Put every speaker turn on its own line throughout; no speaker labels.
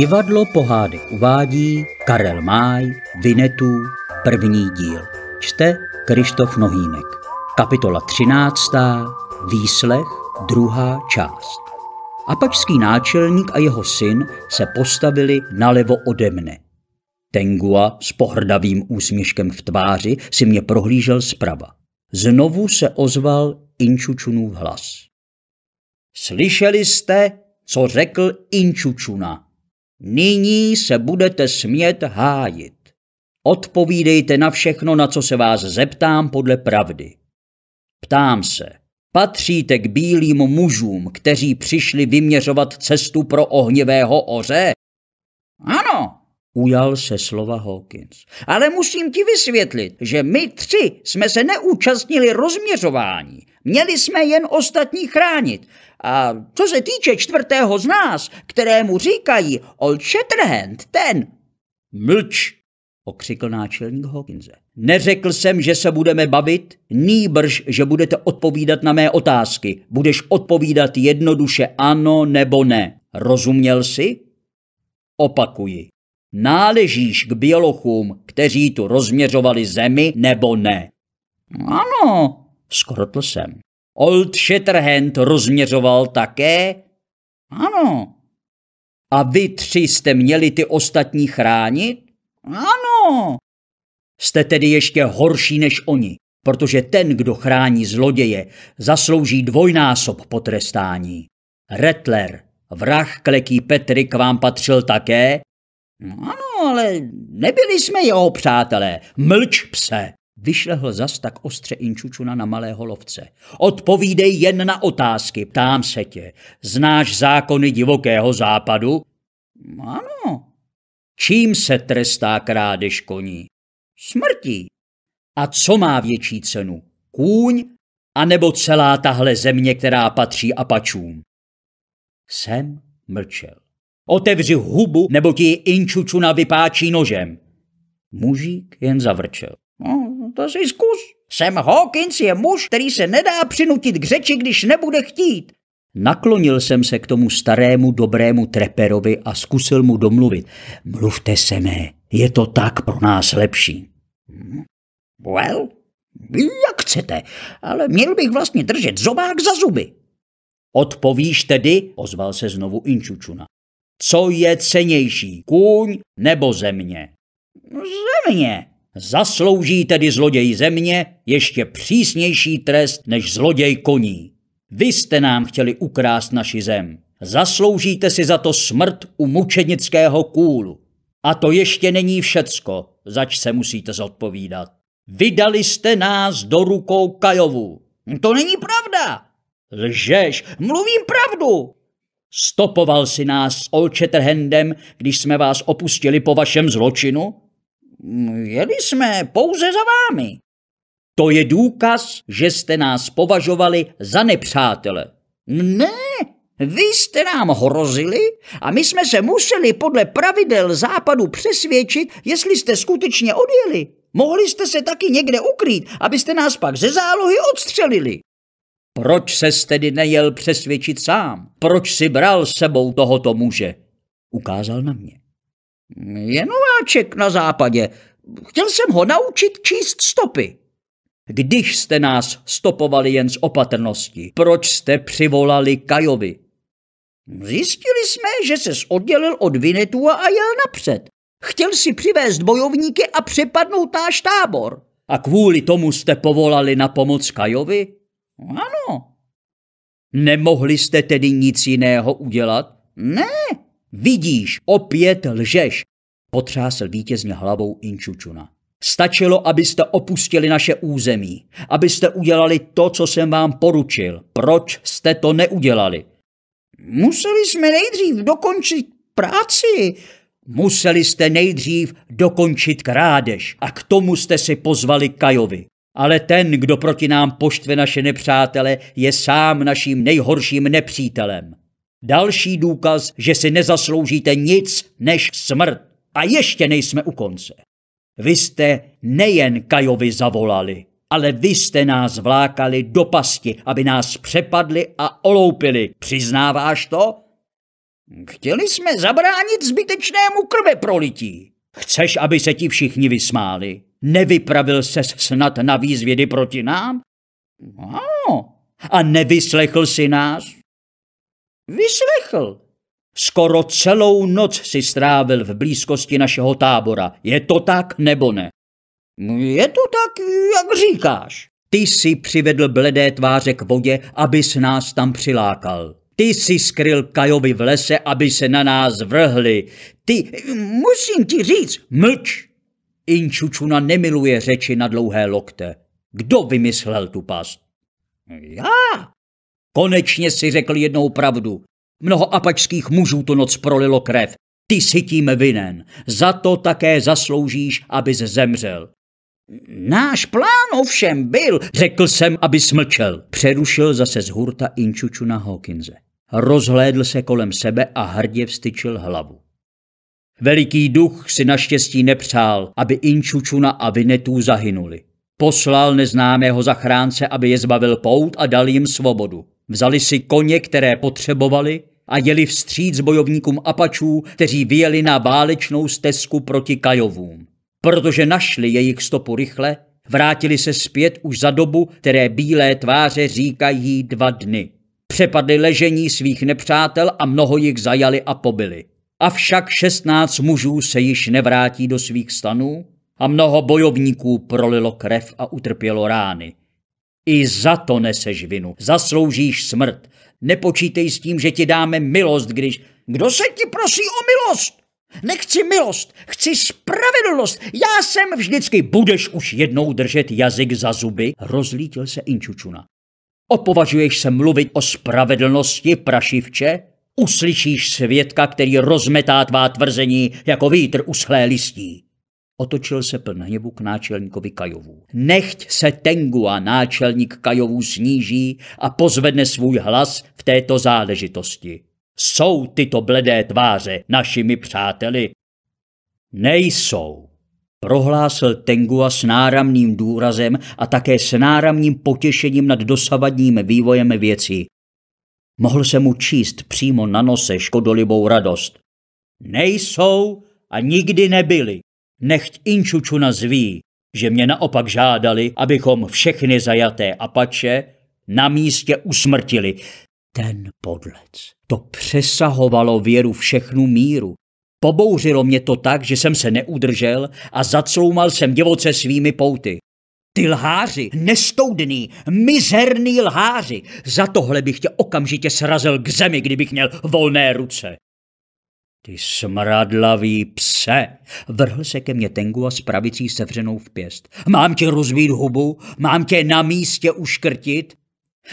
Divadlo pohádek uvádí Karel Máj, Vinetů, první díl. Čte Krištof Nohýnek. Kapitola 13. Výslech, druhá část. Apačský náčelník a jeho syn se postavili nalevo ode mne. Tengua s pohrdavým úsměškem v tváři si mě prohlížel zprava. Znovu se ozval Inčučunův hlas. Slyšeli jste, co řekl Inčučuna? Nyní se budete smět hájit. Odpovídejte na všechno, na co se vás zeptám podle pravdy. Ptám se, patříte k bílým mužům, kteří přišli vyměřovat cestu pro ohnivého oře? Ano, Ujal se slova Hawkins. Ale musím ti vysvětlit, že my tři jsme se neúčastnili rozměřování. Měli jsme jen ostatní chránit. A co se týče čtvrtého z nás, kterému říkají Old Shatterhand, ten... Mlč, okřikl náčelník Hawkinse. Neřekl jsem, že se budeme bavit, nýbrž, že budete odpovídat na mé otázky. Budeš odpovídat jednoduše ano nebo ne. Rozuměl jsi? Opakuji. Náležíš k biolochům, kteří tu rozměřovali zemi, nebo ne? Ano, skrotl jsem. Old Shatterhand rozměřoval také? Ano. A vy tři jste měli ty ostatní chránit? Ano. Jste tedy ještě horší než oni, protože ten, kdo chrání zloděje, zaslouží dvojnásob potrestání. Rettler, vrah kleký Petrik, vám patřil také No ano, ale nebyli jsme jeho přátelé. Mlč pse! Vyšlehl zas tak ostře Inčučuna na malého lovce. Odpovídej jen na otázky, ptám se tě. Znáš zákony divokého západu? Ano. Čím se trestá krádež koní? Smrtí. A co má větší cenu? Kůň A nebo celá tahle země, která patří apačům? Sem mlčel. Otevři hubu, nebo ti inčučuna vypáčí nožem. Mužík jen zavrčel. No, to si zkus. Sam Hawkins je muž, který se nedá přinutit k řeči, když nebude chtít. Naklonil jsem se k tomu starému dobrému treperovi a zkusil mu domluvit. Mluvte se mé, je to tak pro nás lepší. Well, jak chcete, ale měl bych vlastně držet zobák za zuby. Odpovíš tedy, ozval se znovu Inčučuna. Co je cenější, kůň nebo země? Země. Zaslouží tedy zloděj země ještě přísnější trest než zloděj koní. Vy jste nám chtěli ukrást naši zem. Zasloužíte si za to smrt u mučenického kůlu. A to ještě není všecko, zač se musíte zodpovídat. Vydali jste nás do rukou kajovu. To není pravda. Lžeš, mluvím pravdu. Stopoval si nás s Olčetrhendem, když jsme vás opustili po vašem zločinu? Jeli jsme pouze za vámi. To je důkaz, že jste nás považovali za nepřátele. Ne, vy jste nám hrozili a my jsme se museli podle pravidel západu přesvědčit, jestli jste skutečně odjeli. Mohli jste se taky někde ukrýt, abyste nás pak ze zálohy odstřelili. Proč ses tedy nejel přesvědčit sám? Proč si bral sebou tohoto muže? Ukázal na mě. Je nováček na západě. Chtěl jsem ho naučit číst stopy. Když jste nás stopovali jen z opatrnosti, proč jste přivolali Kajovi? Zjistili jsme, že se oddělil od Vinetua a jel napřed. Chtěl si přivést bojovníky a přepadnout náš tábor. A kvůli tomu jste povolali na pomoc Kajovi? No ano. Nemohli jste tedy nic jiného udělat? Ne. Vidíš, opět lžeš, potřásl vítězně hlavou Inčučuna. Stačilo, abyste opustili naše území, abyste udělali to, co jsem vám poručil. Proč jste to neudělali? Museli jsme nejdřív dokončit práci. Museli jste nejdřív dokončit krádež a k tomu jste si pozvali Kajovi. Ale ten, kdo proti nám poštve naše nepřátele, je sám naším nejhorším nepřítelem. Další důkaz, že si nezasloužíte nic než smrt. A ještě nejsme u konce. Vy jste nejen Kajovi zavolali, ale vy jste nás vlákali do pasti, aby nás přepadli a oloupili. Přiznáváš to? Chtěli jsme zabránit zbytečnému krve prolití. Chceš, aby se ti všichni vysmáli? Nevypravil se snad na výzvědy proti nám? Ano. A nevyslechl si nás? Vyslechl. Skoro celou noc si strávil v blízkosti našeho tábora. Je to tak nebo ne? Je to tak, jak říkáš. Ty jsi přivedl bledé tváře k vodě, abys nás tam přilákal. Ty jsi skryl Kajovi v lese, aby se na nás vrhli. Ty, musím ti říct, mlč! Inčučuna nemiluje řeči na dlouhé lokte. Kdo vymyslel tu past? Já. Konečně si řekl jednou pravdu. Mnoho apačských mužů tu noc prolilo krev. Ty jsi tím vinen. Za to také zasloužíš, abys zemřel. Náš plán ovšem byl, řekl jsem, aby smlčel. Přerušil zase z hurta Inčučuna Hawkinze. Rozhlédl se kolem sebe a hrdě vstyčil hlavu. Veliký duch si naštěstí nepřál, aby Inčučuna a Vinetů zahynuli. Poslal neznámého zachránce, aby je zbavil pout a dal jim svobodu. Vzali si koně, které potřebovali a jeli vstříc bojovníkům Apačů, kteří vyjeli na válečnou stezku proti Kajovům. Protože našli jejich stopu rychle, vrátili se zpět už za dobu, které bílé tváře říkají dva dny. Přepadli ležení svých nepřátel a mnoho jich zajali a pobili. Avšak šestnáct mužů se již nevrátí do svých stanů a mnoho bojovníků prolilo krev a utrpělo rány. I za to neseš vinu, zasloužíš smrt. Nepočítej s tím, že ti dáme milost, když... Kdo se ti prosí o milost? Nechci milost, chci spravedlnost. Já jsem vždycky, budeš už jednou držet jazyk za zuby, rozlítil se Inčučuna. Opovažuješ se mluvit o spravedlnosti, prašivče? uslyšíš svědka, který rozmetá tvá tvrzení jako vítr uschlé listí. Otočil se pln hněvu k náčelníkovi Kajovů. Nechť se Tengu a náčelník Kajovů sníží a pozvedne svůj hlas v této záležitosti. Jsou tyto bledé tváře našimi přáteli? Nejsou, prohlásil Tengua s náramným důrazem a také s náramným potěšením nad dosavadním vývojem věcí. Mohl se mu číst přímo na nose škodolibou radost. Nejsou a nikdy nebyli. Nechť Inčučuna zví, že mě naopak žádali, abychom všechny zajaté Apače na místě usmrtili. Ten podlec. To přesahovalo věru všechnu míru. Pobouřilo mě to tak, že jsem se neudržel a zacloumal jsem divoce svými pouty. Ty lháři, nestoudný, mizerný lháři, za tohle bych tě okamžitě srazil k zemi, kdybych měl volné ruce. Ty smradlavý pse! Vrhl se ke mně a s pravicí sevřenou v pěst. Mám tě rozbít hubu? Mám tě na místě uškrtit?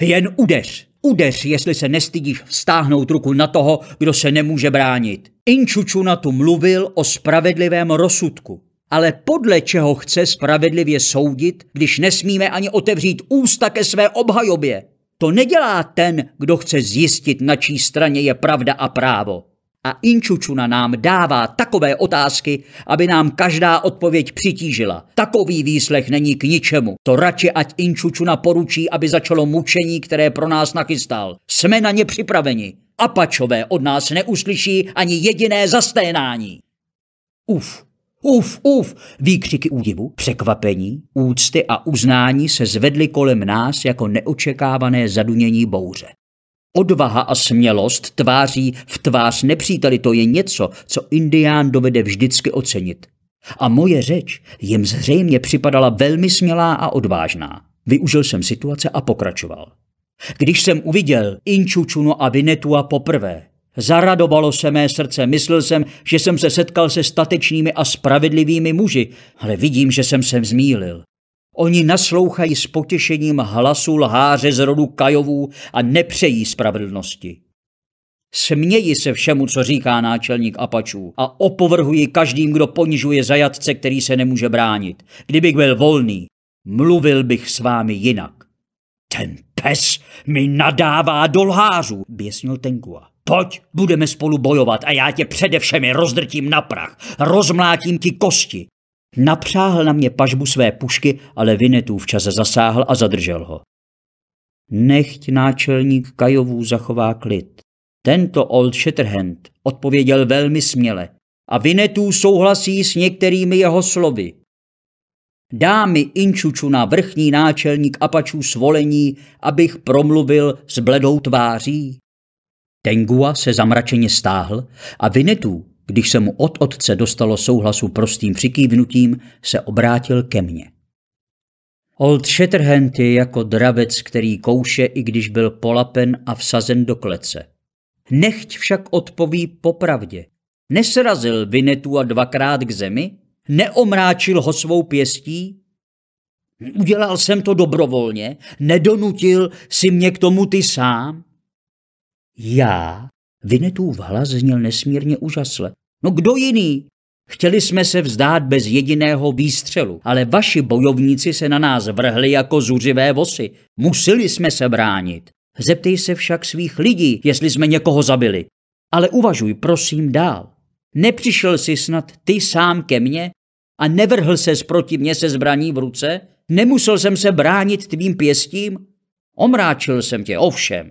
Jen udeř! Udeř, jestli se nestydíš vstáhnout ruku na toho, kdo se nemůže bránit. Inčučuna tu mluvil o spravedlivém rozsudku ale podle čeho chce spravedlivě soudit, když nesmíme ani otevřít ústa ke své obhajobě? To nedělá ten, kdo chce zjistit, na čí straně je pravda a právo. A Inčučuna nám dává takové otázky, aby nám každá odpověď přitížila. Takový výslech není k ničemu. To radši ať Inčučuna poručí, aby začalo mučení, které pro nás nachystal. Jsme na ně připraveni. Apačové od nás neuslyší ani jediné zasténání. Uf, Uf, uf! Výkřiky údivu, překvapení, úcty a uznání se zvedly kolem nás jako neočekávané zadunění bouře. Odvaha a smělost tváří v tvář nepříteli to je něco, co indián dovede vždycky ocenit. A moje řeč jim zřejmě připadala velmi smělá a odvážná. Využil jsem situace a pokračoval. Když jsem uviděl Inčučuno a Vinetua poprvé, Zaradovalo se mé srdce, myslel jsem, že jsem se setkal se statečnými a spravedlivými muži, ale vidím, že jsem se zmílil. Oni naslouchají s potěšením hlasu lháře z rodu Kajovů a nepřejí spravedlnosti. Směji se všemu, co říká náčelník Apačů a opovrhuji každým, kdo ponižuje zajatce, který se nemůže bránit. Kdybych byl volný, mluvil bych s vámi jinak. Ten pes mi nadává do lhářů, běsnil Tenkua. Pojď, budeme spolu bojovat a já tě především rozdrtím na prach, rozmlátím ti kosti. Napřáhl na mě pažbu své pušky, ale Vinetů čas zasáhl a zadržel ho. Nechť náčelník Kajovů zachová klid. Tento Old Shatterhand odpověděl velmi směle a Vinetů souhlasí s některými jeho slovy. Dá mi na vrchní náčelník Apačů svolení, abych promluvil s bledou tváří? Tengua se zamračeně stáhl a Vinetu, když se mu od otce dostalo souhlasu prostým přikývnutím, se obrátil ke mně. Old Shatterhand je jako dravec, který kouše, i když byl polapen a vsazen do klece. Nechť však odpoví popravdě. Nesrazil Vinetu a dvakrát k zemi? Neomráčil ho svou pěstí? Udělal jsem to dobrovolně? Nedonutil si mě k tomu ty sám? Já? Vinetův hlas zněl nesmírně úžasle. No kdo jiný? Chtěli jsme se vzdát bez jediného výstřelu, ale vaši bojovníci se na nás vrhli jako zuřivé vosy. Museli jsme se bránit. Zeptej se však svých lidí, jestli jsme někoho zabili. Ale uvažuj, prosím, dál. Nepřišel jsi snad ty sám ke mně a nevrhl se proti mně se zbraní v ruce? Nemusel jsem se bránit tvým pěstím? Omráčil jsem tě, ovšem,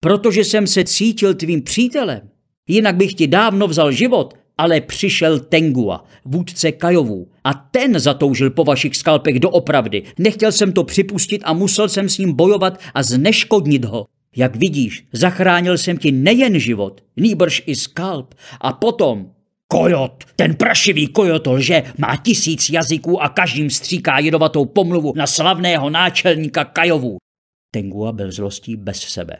protože jsem se cítil tvým přítelem. Jinak bych ti dávno vzal život, ale přišel Tengua, vůdce Kajovů. A ten zatoužil po vašich skalpech doopravdy. Nechtěl jsem to připustit a musel jsem s ním bojovat a zneškodnit ho. Jak vidíš, zachránil jsem ti nejen život, nýbrž i skalp. A potom... Kojot, ten prašivý kojot lže, má tisíc jazyků a každým stříká jedovatou pomluvu na slavného náčelníka Kajovů. Tengua byl zlostí bez sebe.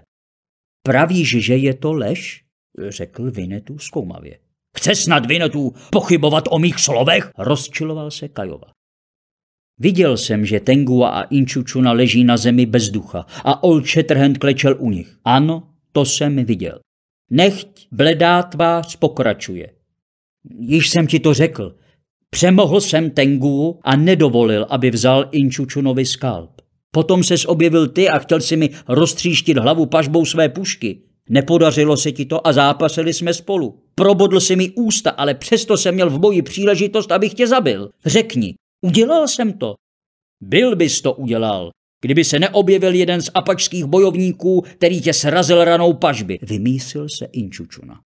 Pravíš, že je to lež? řekl Vinetu zkoumavě. Chce snad Vinetu pochybovat o mých slovech? rozčiloval se Kajova. Viděl jsem, že Tengua a Inčučuna leží na zemi bez ducha a Old Shatterhand klečel u nich. Ano, to jsem viděl. Nechť bledá tvář pokračuje. Již jsem ti to řekl. Přemohl jsem Tengu a nedovolil, aby vzal Inčučunovi skalp. Potom ses objevil ty a chtěl si mi roztříštit hlavu pažbou své pušky. Nepodařilo se ti to a zápasili jsme spolu. Probodl si mi ústa, ale přesto jsem měl v boji příležitost, abych tě zabil. Řekni, udělal jsem to. Byl bys to udělal, kdyby se neobjevil jeden z apačských bojovníků, který tě srazil ranou pažby. Vymýsil se Inčučuna.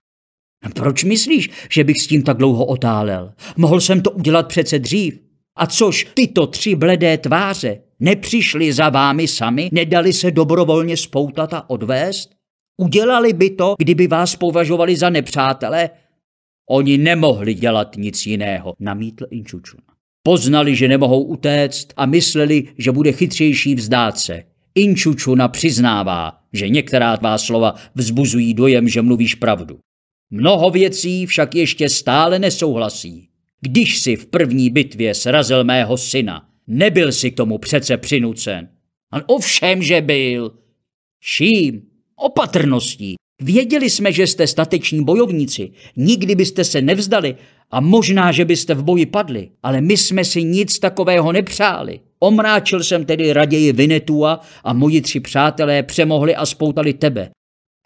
No proč myslíš, že bych s tím tak dlouho otálel? Mohl jsem to udělat přece dřív. A což tyto tři bledé tváře, Nepřišli za vámi sami, nedali se dobrovolně spoutat a odvést? Udělali by to, kdyby vás považovali za nepřátele? Oni nemohli dělat nic jiného, namítl Inčučun. Poznali, že nemohou utéct a mysleli, že bude chytřejší vzdát se. Inčučuna přiznává, že některá tvá slova vzbuzují dojem, že mluvíš pravdu. Mnoho věcí však ještě stále nesouhlasí. Když si v první bitvě srazil mého syna, Nebyl si k tomu přece přinucen. A ovšem, že byl. Čím? Opatrností. Věděli jsme, že jste stateční bojovníci, nikdy byste se nevzdali a možná, že byste v boji padli, ale my jsme si nic takového nepřáli. Omráčil jsem tedy raději Vinetua a moji tři přátelé přemohli a spoutali tebe.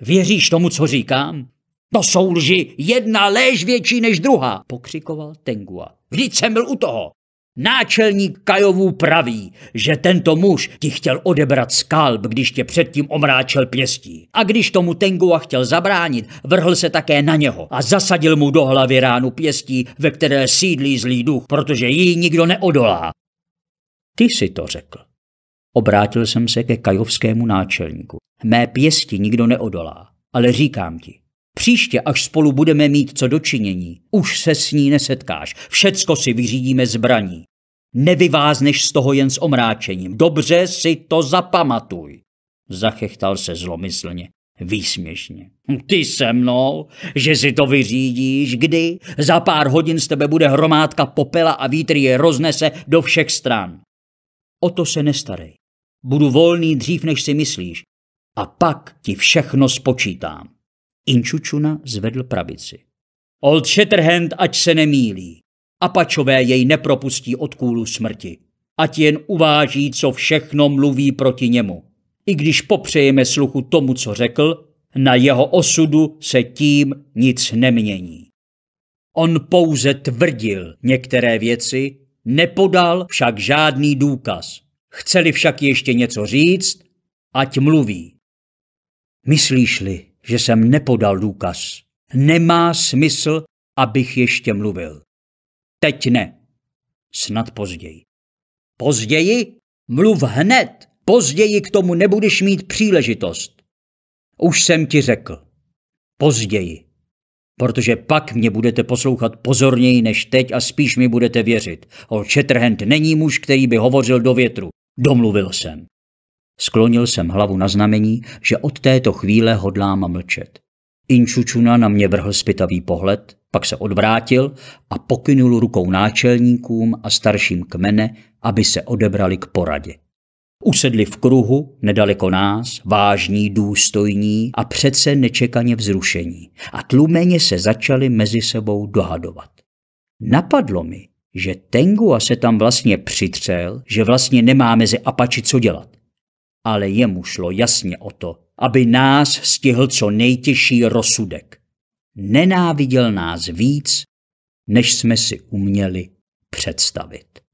Věříš tomu, co říkám? To jsou lži, jedna léž větší než druhá, pokřikoval Tengua. Vždyť jsem byl u toho. Náčelník Kajovů praví, že tento muž ti chtěl odebrat skalp, když tě předtím omráčel pěstí. A když tomu Tengua chtěl zabránit, vrhl se také na něho a zasadil mu do hlavy ránu pěstí, ve které sídlí zlý duch, protože jí nikdo neodolá. Ty si to řekl. Obrátil jsem se ke kajovskému náčelníku. Mé pěsti nikdo neodolá, ale říkám ti, Příště, až spolu budeme mít co dočinění, už se s ní nesetkáš. Všecko si vyřídíme zbraní. Nevyvázneš z toho jen s omráčením. Dobře si to zapamatuj. Zachechtal se zlomyslně, výsměšně. Ty se mnou, že si to vyřídíš, kdy? Za pár hodin z tebe bude hromádka popela a vítr je roznese do všech stran. O to se nestarej. Budu volný dřív, než si myslíš. A pak ti všechno spočítám. Inčučuna zvedl pravici. Old Shatterhand, ať se nemýlí. Apačové jej nepropustí od kůlu smrti. Ať jen uváží, co všechno mluví proti němu. I když popřejeme sluchu tomu, co řekl, na jeho osudu se tím nic nemění. On pouze tvrdil některé věci, nepodal však žádný důkaz. Chceli však ještě něco říct, ať mluví. Myslíš-li, že jsem nepodal důkaz? Nemá smysl, abych ještě mluvil. Teď ne. Snad později. Později? Mluv hned. Později k tomu nebudeš mít příležitost. Už jsem ti řekl. Později. Protože pak mě budete poslouchat pozorněji než teď a spíš mi budete věřit. O četrhent není muž, který by hovořil do větru. Domluvil jsem. Sklonil jsem hlavu na znamení, že od této chvíle hodlám mlčet. Inčučuna na mě vrhl spytavý pohled, pak se odvrátil a pokynul rukou náčelníkům a starším kmene, aby se odebrali k poradě. Usedli v kruhu, nedaleko nás, vážní, důstojní a přece nečekaně vzrušení a tlumeně se začali mezi sebou dohadovat. Napadlo mi, že Tengua se tam vlastně přitřel, že vlastně nemá mezi Apači co dělat. Ale jemu šlo jasně o to, aby nás stihl co nejtěžší rozsudek nenáviděl nás víc, než jsme si uměli představit.